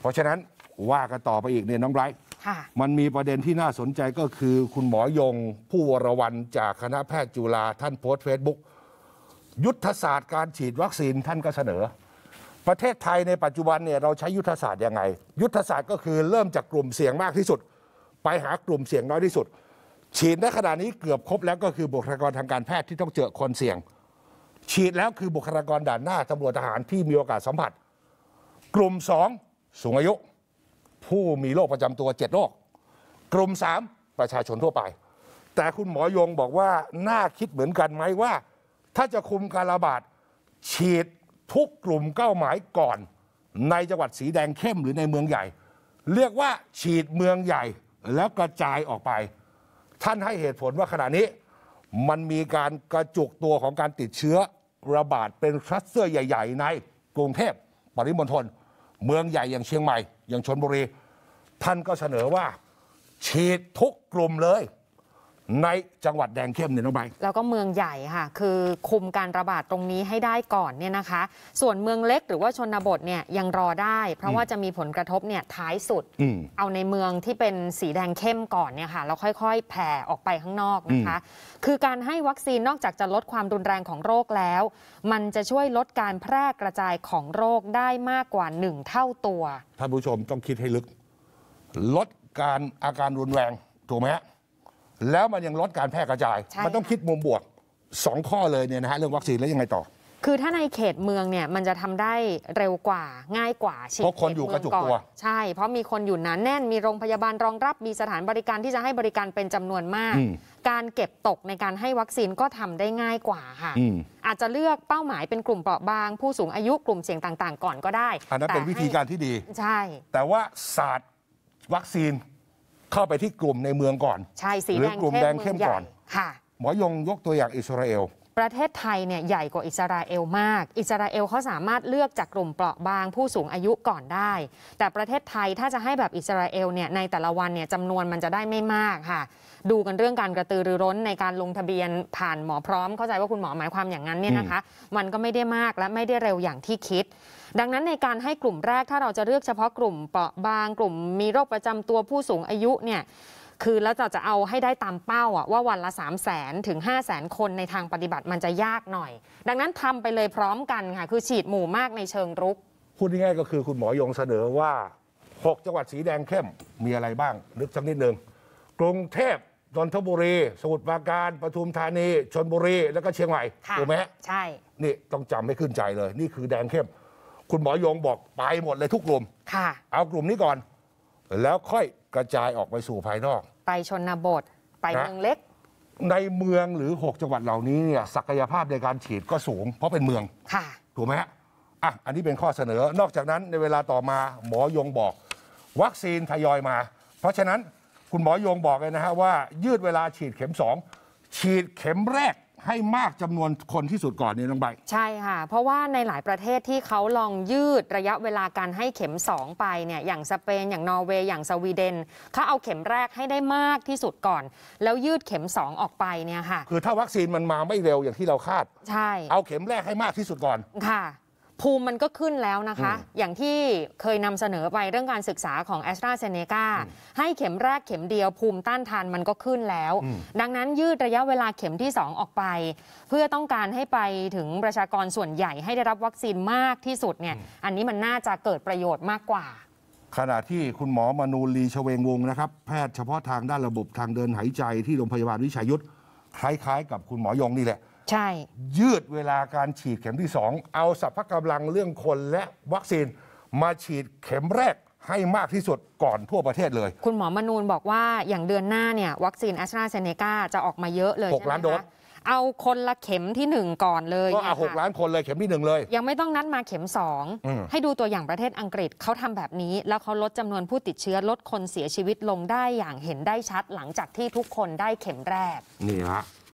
เพราะฉะนั้นว่ากันต่อไปอีกเนี่ยน้องไบรท์มันมีประเด็นที่น่าสนใจก็คือ คุณหมอยงผู้วรวันจากคณะแพทย์จุฬาท่านโพสต์เฟซบุ๊กยุทธศาสตร์การฉีดวัคซีนท่านก็เสนอ ประเทศไทยในปัจจุบันเนี่ย เราใช้ยุทธศาสตร์ยังไง ยุทธศาสตร์ก็คือเริ่มจากกลุ่มเสี่ยงมากที่สุด ไปหากลุ่มเสี่ยงน้อยที่สุด ฉีดในขณะนี้เกือบครบแล้วก็คือบุคลากรทางการแพทย์ที่ต้องเจอคนเสี่ยงฉีดแล้วคือบุคลากรด่านหน้าตำรวจทหาร ที่มีโอกาสสัมผัส กลุ่มสองสูงอายุผู้มีโรคประจำตัว 7โรคกลุ่ม3 ประชาชนทั่วไป แต่คุณหมอยงบอกว่า น่าคิดเหมือนกันไหมว่า ถ้าจะคุมการระบาด ฉีดทุกกลุ่มเก้าหมายก่อน ในจังหวัดสีแดงเข้มหรือในเมืองใหญ่ เรียกว่าฉีดเมืองใหญ่แล้วกระจายออกไป ท่านให้เหตุผลว่าขณะนี้มันมีการกระจุกตัวของการติดเชื้อระบาดเป็นคลัสเตอร์ใหญ่ ๆ ในกรุงเทพปริมณฑลเมืองใหญ่อย่างเชียงใหม่ อย่างชนบุรี ท่านก็เสนอว่า ฉีดทุกกลุ่มเลยในจังหวัดแดงเข้มเนี่ยน้องใบแล้วก็เมืองใหญ่ค่ะ คือคุมการระบาดตรงนี้ให้ได้ก่อนเนี่ยนะคะ ส่วนเมืองเล็กหรือว่าชนบทเนี่ยยังรอได้ เพราะว่าจะมีผลกระทบเนี่ยท้ายสุด เอาในเมืองที่เป็นสีแดงเข้มก่อนเนี่ยค่ะแล้วค่อย ๆแผ่ออกไปข้างนอกนะคะ คือการให้วัคซีนนอกจากจะลดความรุนแรงของโรคแล้ว มันจะช่วยลดการแพร่กระจายของโรคได้มากกว่าหนึ่งเท่าตัวท่านผู้ชมต้องคิดให้ลึก ลดการอาการรุนแรงถูกไหมฮะแล้วมันยังลดการแพร่กระจาย มันต้องคิดมุมบวกสองข้อเลยเนี่ยนะฮะเรื่องวัคซีนแล้วยังไงต่อ คือถ้าในเขตเมืองเนี่ยมันจะทำได้เร็วกว่าง่ายกว่าเพราะคนอยู่กระจุกตัวเขตเมืองอนใช่เพราะมีคนอยู่หนาแน่นมีโรงพยาบาลรองรับมีสถานบริการที่จะให้บริการเป็นจำนวนมากมการเก็บตกในการให้วัคซีนก็ทำได้ง่ายกว่าค่ะออาจจะเลือกเป้าหมายเป็นกลุ่มเปราะบางผู้สูงอายุกลุ่มเสี่ยงต่างๆก่อนก็ได้อันนั้นเป็นแต่วิธีการที่ดีให้ใช่ แต่ว่าศาสตร์วัคซีนเข้าไปที่กลุ่มในเมืองก่อน ใช่ สีแดงเข้มก่อน ค่ะ หมอยงยกตัวอย่างอิสราเอลประเทศไทยเนี่ยใหญ่กว่าอิสราเอลมาก อิสราเอลเขาสามารถเลือกจากกลุ่มเปราะบางผู้สูงอายุก่อนได้ แต่ประเทศไทยถ้าจะให้แบบอิสราเอลเนี่ยในแต่ละวันเนี่ยจำนวนมันจะได้ไม่มากค่ะ ดูกันเรื่องการกระตือรือร้นในการลงทะเบียนผ่านหมอพร้อม เข้าใจว่าคุณหมอหมายความอย่างนั้นเนี่ยนะคะ มันก็ไม่ได้มากและไม่ได้เร็วอย่างที่คิด ดังนั้นในการให้กลุ่มแรกถ้าเราจะเลือกเฉพาะกลุ่มเปราะบางกลุ่มมีโรคประจำตัวผู้สูงอายุเนี่ยคือแล้วจะจะเอาให้ได้ตามเป้าอะว่าวันละ 3 0 0แสนถึง5 0 0แสนคนในทางปฏิบัติมันจะยากหน่อย ดังนั้นทำไปเลยพร้อมกันค่ะคือฉีดหมู่มากในเชิงรุก พูดง่ายก็คือคุณหมอยงเสนอว่า 6 จังหวัดสีแดงเข้มมีอะไรบ้างลึกสักนิดหนึ่งกรุงเทพนนทบุรี สมุทรปราการปทุมธานีชนบุรี แล้วก็เชียงใหม่ถูกไหมใช่ นี่ต้องจำให้ขึ้นใจเลย นี่คือแดงเข้ม คุณหมอยงบอกไปหมดเลยทุกกลุ่มค่ะ เอากลุ่มนี้ก่อนแล้วค่อยกระจายออกไปสู่ภายนอก ไปชนบทไปเมืองเล็ก ในเมืองหรือ 6 จังหวัดเหล่านี้เนี่ยศักยภาพในการฉีดก็สูง เพราะเป็นเมืองค่ะถูกไหมฮะอ่ะอันนี้เป็นข้อเสนอ นอกจากนั้นในเวลาต่อมาหมอยงบอก วัคซีนทยอยมา เพราะฉะนั้นคุณหมอยงบอกเลยนะฮะว่ายืดเวลาฉีดเข็ม 2 ฉีดเข็มแรกให้มากจำนวนคนที่สุดก่อนเนี่ยน้องใบใช่ค่ะ เพราะว่าในหลายประเทศที่เขาลองยืดระยะเวลาการให้เข็ม2ไปเนี่ยอย่างสเปนอย่างนอร์เวย์อย่างสวีเดนเขาเอาเข็มแรกให้ได้มากที่สุดก่อน แล้วยืดเข็ม2ออกไปเนี่ยค่ะ คือถ้าวัคซีนมันมาไม่เร็วอย่างที่เราคาด ใช่ เอาเข็มแรกให้มากที่สุดก่อนค่ะภูมิมันก็ขึ้นแล้วนะคะ อย่างที่เคยนำเสนอไปเรื่องการศึกษาของแอสตราเซเนกาให้เข็มแรกเข็มเดียวภูมิต้านทานมันก็ขึ้นแล้ว ดังนั้นยืดระยะเวลาเข็มที่ 2 ออกไป เพื่อต้องการให้ไปถึงประชากรส่วนใหญ่ให้ได้รับวัคซีนมากที่สุดเนี่ยอันนี้มันน่าจะเกิดประโยชน์มากกว่า ขณะที่คุณหมอมนูลีชเวงวงนะครับแพทย์เฉพาะทางด้านระบบทางเดินหายใจที่โรงพยาบาลวิชัยยุทธคล้ายๆ กับคุณหมอยงนี่แหละใช่ ยืดเวลาการฉีดเข็มที่สองเอาสัรพกำลังเรื่องคนและวัคซีนมาฉีดเข็มแรกให้มากที่สุดก่อนทั่วประเทศเลย คุณหมอมนูนบอกว่าอย่างเดือนหน้าเนี่ย วัคซีนแอสตราเซเนกาจะออกมาเยอะเลย 6 ล้านโดสเอาคนละเข็มที่หนึ่งก่อนเลย ก็เอาหกล้านคนเลยเข็มที่หนึ่งเลย ยังไม่ต้องนัดมาเข็มสองให้ดูตัวอย่างประเทศอังกฤษเขาทำแบบนี้ แล้วเขาลดจำนวนผู้ติดเชื้อลดคนเสียชีวิตลงได้อย่างเห็นได้ชัด หลังจากที่ทุกคนได้เข็มแรกนี่ฮะ